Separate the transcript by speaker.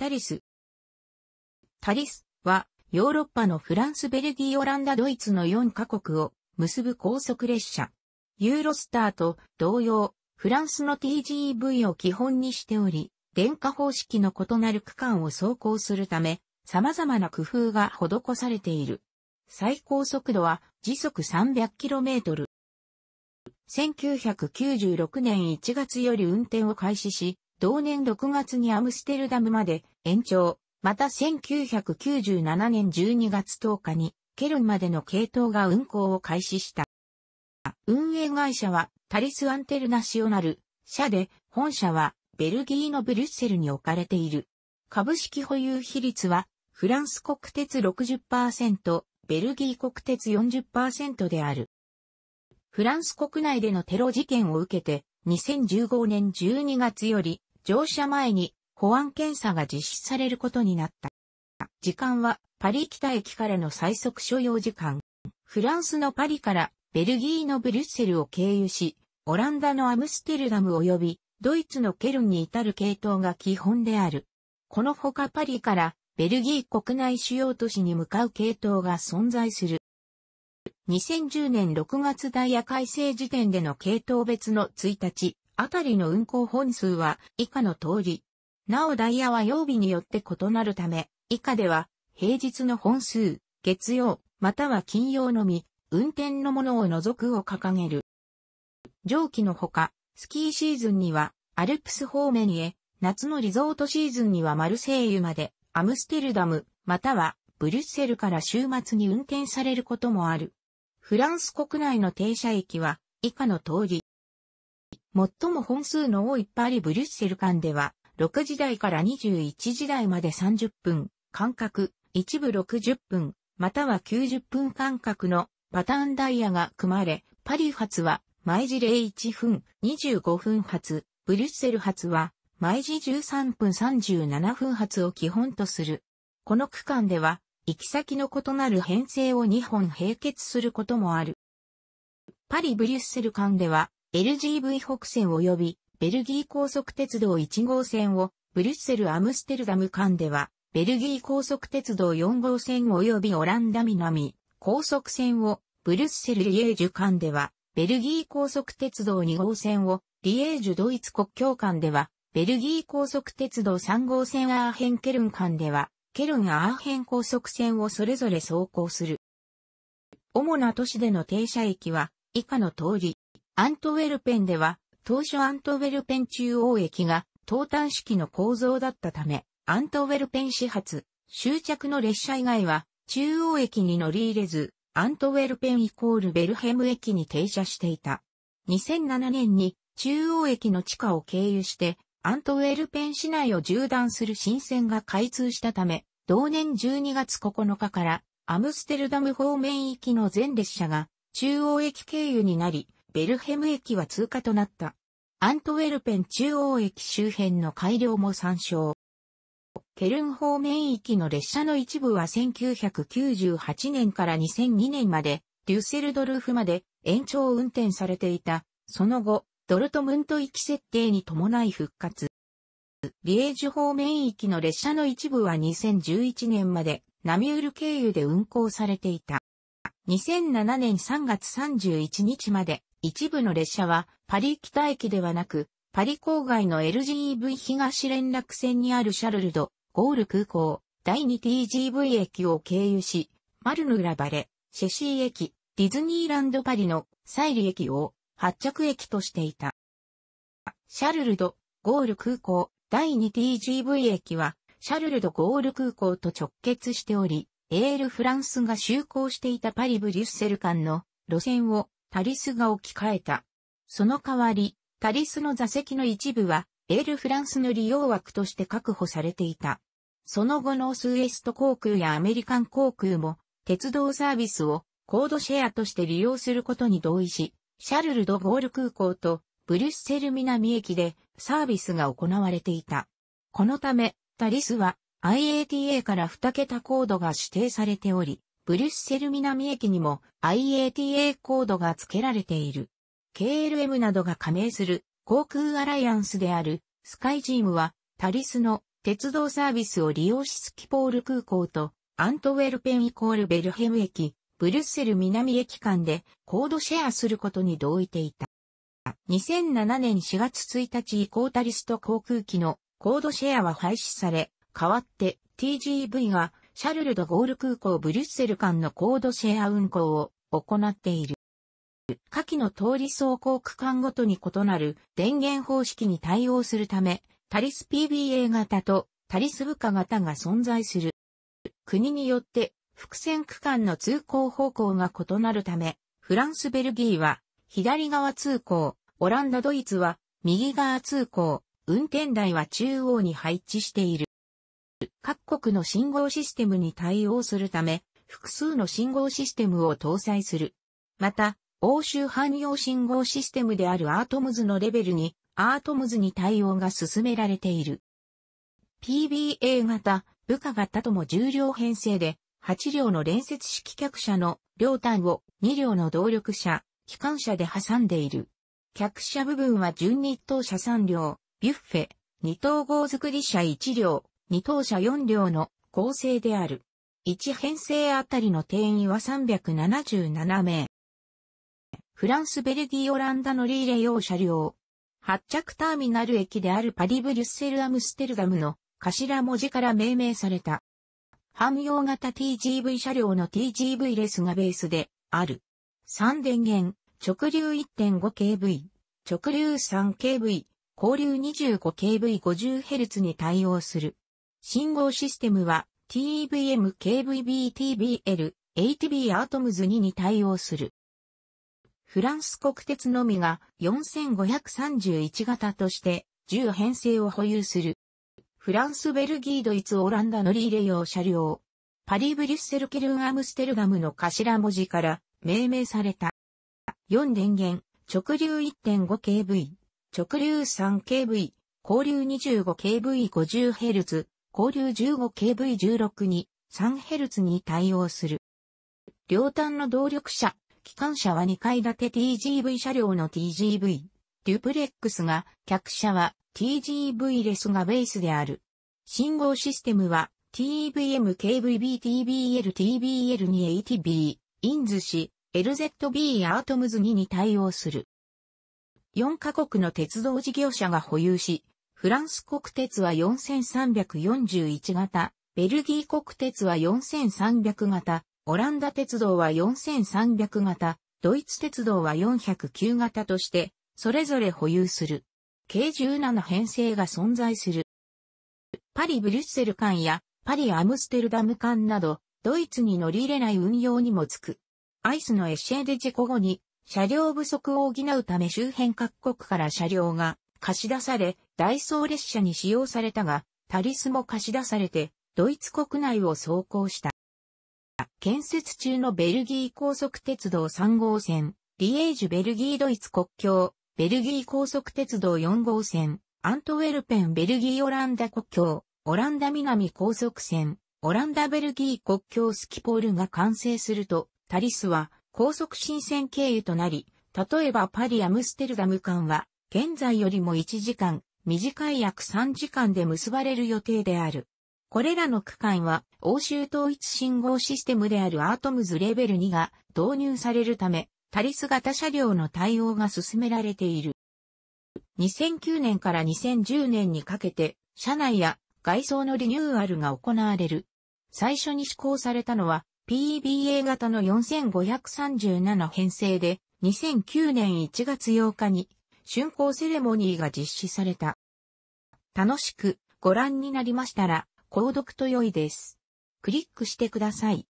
Speaker 1: タリス。タリスは、ヨーロッパのフランス、ベルギー、オランダ、ドイツの4カ国を結ぶ高速列車。ユーロスターと同様、フランスの TGV を基本にしており、電化方式の異なる区間を走行するため、様々な工夫が施されている。最高速度は時速 300km。1996年1月より運転を開始し、同年6月にアムステルダムまで延長、また1997年12月10日にケルンまでの系統が運行を開始した。運営会社はタリス・アンテルナシオナル社で本社はベルギーのブリュッセルに置かれている。株式保有比率はフランス国鉄60%、ベルギー国鉄40%である。フランス国内でのテロ事件を受けて2015年12月より乗車前に保安検査が実施されることになった。時間はパリ北駅からの最速所要時間。フランスのパリからベルギーのブリュッセルを経由し、オランダのアムステルダム及びドイツのケルンに至る系統が基本である。このほかパリからベルギー国内主要都市に向かう系統が存在する。2010年6月ダイヤ改正時点での系統別の1日、あたりの運行本数は以下の通り。なおダイヤは曜日によって異なるため、以下では平日の本数、月曜、または金曜のみ、運転のものを除くを掲げる。上記のほか、スキーシーズンにはアルプス方面へ、夏のリゾートシーズンにはマルセイユまで、アムステルダム、またはブリュッセルから週末に運転されることもある。フランス国内の停車駅は以下の通り。最も本数の多いパリ・ブリュッセル間では、6時台から21時台まで30分、間隔、一部60分、または90分間隔のパターンダイヤが組まれ、パリ発は毎時01分、25分発、ブリュッセル発は毎時13分37分発を基本とする。この区間では、行き先の異なる編成を2本並結することもある。パリ・ブリュッセル間では、LGV 北線及びベルギー高速鉄道1号線をブリュッセル・アムステルダム間では、ベルギー高速鉄道4号線及びオランダ南高速線をブリュッセル・リエージュ間では、ベルギー高速鉄道2号線をリエージュドイツ国境間では、ベルギー高速鉄道3号線アーヘン・ケルン間では、ケルン・アーヘン高速線をそれぞれ走行する。主な都市での停車駅は以下の通り、アントウェルペンでは、当初アントウェルペン中央駅が、東端式の構造だったため、アントウェルペン始発、終着の列車以外は、中央駅に乗り入れず、アントウェルペンイコールベルヘム駅に停車していた。2007年に中央駅の地下を経由して、アントウェルペン市内を縦断する新線が開通したため、同年12月9日からアムステルダム方面行きの全列車が中央駅経由になり、ベルヘム駅は通過となった。アントウェルペン中央駅周辺の改良も参照。ケルン方面域の列車の一部は1998年から2002年まで、デュッセルドルフまで延長運転されていた。その後、ドルトムント行き設定に伴い復活。リエージュ方面域の列車の一部は2011年までナミュール経由で運行されていた。2007年3月31日まで一部の列車はパリ北駅ではなく、パリ郊外の LGEV 東連絡線にあるシャルルド、ゴール空港、第 2TGV 駅を経由し、マルヌラバレ、シェシー駅、ディズニーランドパリのサイリ駅を発着駅としていた。シャルルド、ゴール空港、第 2TGV 駅は、シャルルド・ゴール空港と直結しており、エール・フランスが就航していたパリ・ブリュッセル間の路線をタリスが置き換えた。その代わり、タリスの座席の一部は、エールフランスの利用枠として確保されていた。その後のスウエスト航空やアメリカン航空も、鉄道サービスをコードシェアとして利用することに同意し、シャルル・ド・ゴール空港とブリュッセル南駅でサービスが行われていた。このため、タリスは IATA から2桁コードが指定されており、ブリュッセル南駅にも IATA コードが付けられている。KLM などが加盟する航空アライアンスであるスカイジームはタリスの鉄道サービスを利用しスキポール空港とアントウェルペンイコールベルヘム駅、ブリュッセル南駅間でコードシェアすることに同意ていた。2007年4月1日以降タリスト航空機のコードシェアは廃止され、代わって TGV がシャルル・ド・ゴール空港ブリュッセル間のコードシェア運航を行っている。下記の通り走行区間ごとに異なる電源方式に対応するため、タリス PBA 型とタリス部下型が存在する。国によって伏線区間の通行方向が異なるため、フランス・ベルギーは左側通行、オランダ・ドイツは右側通行、運転台は中央に配置している。各国の信号システムに対応するため、複数の信号システムを搭載する。また、欧州汎用信号システムであるアートムズのレベルに、アートムズに対応が進められている。PBA 型、部下型とも重量編成で、8両の連接式客車の両端を2両の動力車、機関車で挟んでいる。客車部分は12等車3両、ビュッフェ、2等号作り車1両、2等車4両の構成である。1編成あたりの定員は377名。フランス、ベルギー、オランダのリーレ用車両。発着ターミナル駅であるパリ・ブリュッセル・アムステルダムの頭文字から命名された。汎用型 TGV 車両の TGV レスがベースである。3電源、直流 1.5kV、直流 3kV、交流 25kV50Hz に対応する。信号システムは TEVM、KVB、TBL、ATB アトムズ2に対応する。フランス国鉄のみが4531型として10編成を保有する。フランス、ベルギー、ドイツ、オランダ乗り入れ用車両。パリ・ブリュッセル・ケルン・アムステルダムの頭文字から命名された。4電源、直流 1.5kV、直流 3kV、交流 25kV50Hz、交流 15KV16 に 3Hz に対応する。両端の動力車、機関車は2階建て TGV 車両の TGV、デュプレックスが、客車は TGV レスがベースである。信号システムは TVM、KVB、TBL、TBL 2 ATB、インズ氏、LZB アートムズ2に対応する。4カ国の鉄道事業者が保有し、フランス国鉄は4341型、ベルギー国鉄は4300型、オランダ鉄道は4300型、ドイツ鉄道は409型として、それぞれ保有する。計17編成が存在する。パリ・ブリュッセル間やパリ・アムステルダム間など、ドイツに乗り入れない運用にもつく。アイスのエッシェーデ事故後に、車両不足を補うため周辺各国から車両が貸し出され、ダイソー列車に使用されたが、タリスも貸し出されて、ドイツ国内を走行した。建設中のベルギー高速鉄道3号線、リエージュベルギードイツ国境、ベルギー高速鉄道4号線、アントウェルペンベルギーオランダ国境、オランダ南高速線、オランダベルギー国境スキポールが完成すると、タリスは高速新線経由となり、例えばパリアムステルダム間は現在よりも1時間、短い約3時間で結ばれる予定である。これらの区間は、欧州統一信号システムであるアートムズレベル2が導入されるため、タリス型車両の対応が進められている。2009年から2010年にかけて、車内や外装のリニューアルが行われる。最初に施行されたのは、PEBA 型の4537編成で、2009年1月8日に竣工セレモニーが実施された。楽しくご覧になりましたら、購読と良いです。クリックしてください。